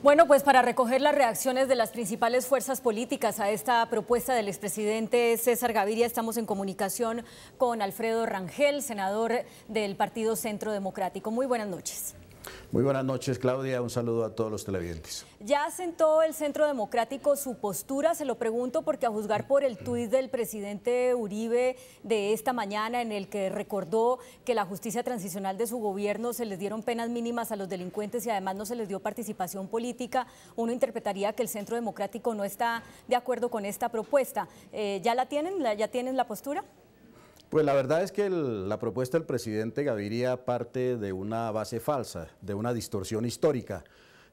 Bueno, pues para recoger las reacciones de las principales fuerzas políticas a esta propuesta del expresidente César Gaviria, estamos en comunicación con Alfredo Rangel, senador del Partido Centro Democrático. Muy buenas noches. Muy buenas noches, Claudia. Un saludo a todos los televidentes. ¿Ya sentó el Centro Democrático su postura? Se lo pregunto porque a juzgar por el tuit del presidente Uribe de esta mañana en el que recordó que la justicia transicional de su gobierno se les dieron penas mínimas a los delincuentes y además no se les dio participación política, uno interpretaría que el Centro Democrático no está de acuerdo con esta propuesta. Eh, ¿Ya la tienen? ¿Ya tienen la postura? Pues la verdad es que la propuesta del presidente Gaviria parte de una base falsa, de una distorsión histórica.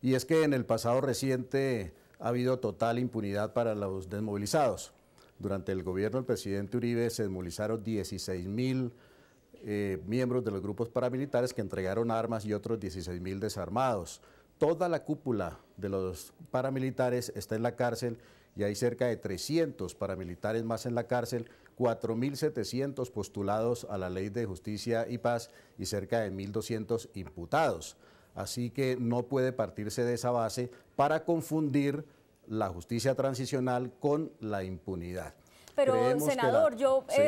Y es que en el pasado reciente ha habido total impunidad para los desmovilizados. Durante el gobierno del presidente Uribe se desmovilizaron 16 mil eh, miembros de los grupos paramilitares que entregaron armas y otros 16 mil desarmados. Toda la cúpula de los paramilitares está en la cárcel y hay cerca de 300 paramilitares más en la cárcel, 4.700 postulados a la Ley de Justicia y Paz y cerca de 1.200 imputados. Así que no puede partirse de esa base para confundir la justicia transicional con la impunidad. Pero, senador, yo... Eh,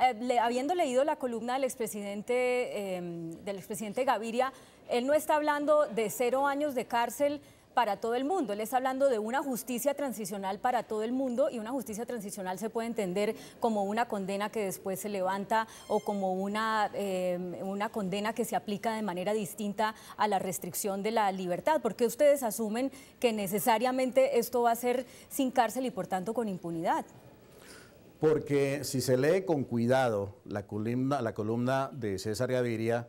eh, habiendo leído la columna del eh, del expresidente Gaviria, él no está hablando de cero años de cárcel, para todo el mundo. Él está hablando de una justicia transicional para todo el mundo y una justicia transicional se puede entender como una condena que después se levanta o como una, eh, una condena que se aplica de manera distinta a la restricción de la libertad. ¿Por qué ustedes asumen que necesariamente esto va a ser sin cárcel y por tanto con impunidad? Porque si se lee con cuidado la columna, la columna de César Gaviria,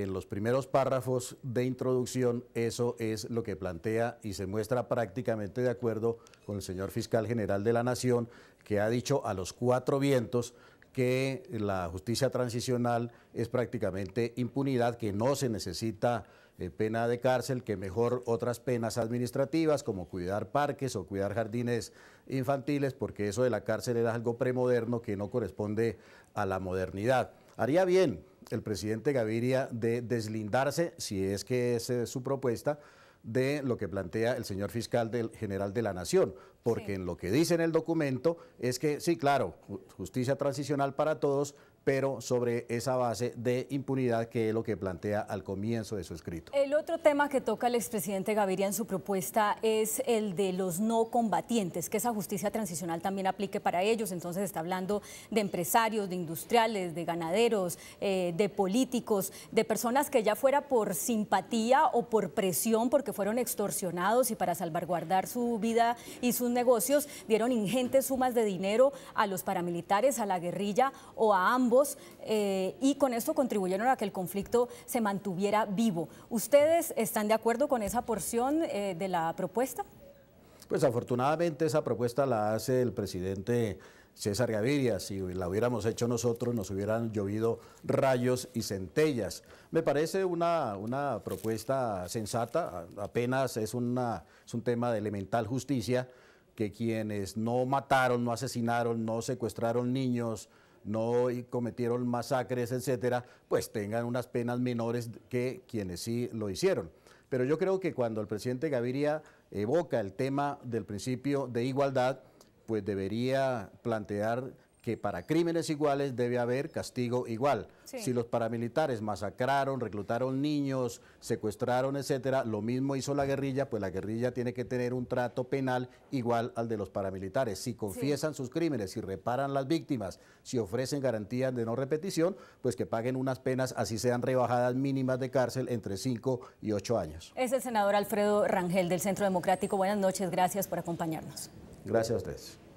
en los primeros párrafos de introducción, eso es lo que plantea y se muestra prácticamente de acuerdo con el señor fiscal general de la Nación, que ha dicho a los cuatro vientos que la justicia transicional es prácticamente impunidad, que no se necesita eh, pena de cárcel, que mejor otras penas administrativas como cuidar parques o cuidar jardines infantiles, porque eso de la cárcel era algo premoderno que no corresponde a la modernidad. Haría bien el presidente Gaviria de deslindarse, si es que es eh, su propuesta, de lo que plantea el señor fiscal del general de la Nación, porque en lo que dice en el documento es que sí, claro, justicia transicional para todos, pero sobre esa base de impunidad que es lo que plantea al comienzo de su escrito. El otro tema que toca el expresidente Gaviria en su propuesta es el de los no combatientes, que esa justicia transicional también aplique para ellos. Entonces está hablando de empresarios, de industriales, de ganaderos, eh, de políticos, de personas que ya fuera por simpatía o por presión, porque fueron extorsionados y para salvaguardar su vida y sus negocios, dieron ingentes sumas de dinero a los paramilitares, a la guerrilla o a ambos eh, y con esto contribuyeron a que el conflicto se mantuviera vivo. ¿Ustedes están de acuerdo con esa porción eh, de la propuesta? Pues afortunadamente esa propuesta la hace el presidente César Gaviria. Si la hubiéramos hecho nosotros nos hubieran llovido rayos y centellas. Me parece una, una propuesta sensata, apenas es, una, es un tema de elemental justicia que quienes no mataron, no asesinaron, no secuestraron niños, no cometieron masacres, etcétera, pues tengan unas penas menores que quienes sí lo hicieron. Pero yo creo que cuando el presidente Gaviria evoca el tema del principio de igualdad, pues debería plantear que para crímenes iguales debe haber castigo igual. Si los paramilitares masacraron, reclutaron niños, secuestraron, etcétera, lo mismo hizo la guerrilla, pues la guerrilla tiene que tener un trato penal igual al de los paramilitares. Si confiesan sus crímenes, si reparan las víctimas, si ofrecen garantías de no repetición, pues que paguen unas penas, así sean rebajadas mínimas de cárcel entre 5 y 8 años. Es el senador Alfredo Rangel del Centro Democrático. Buenas noches, gracias por acompañarnos. Gracias a ustedes.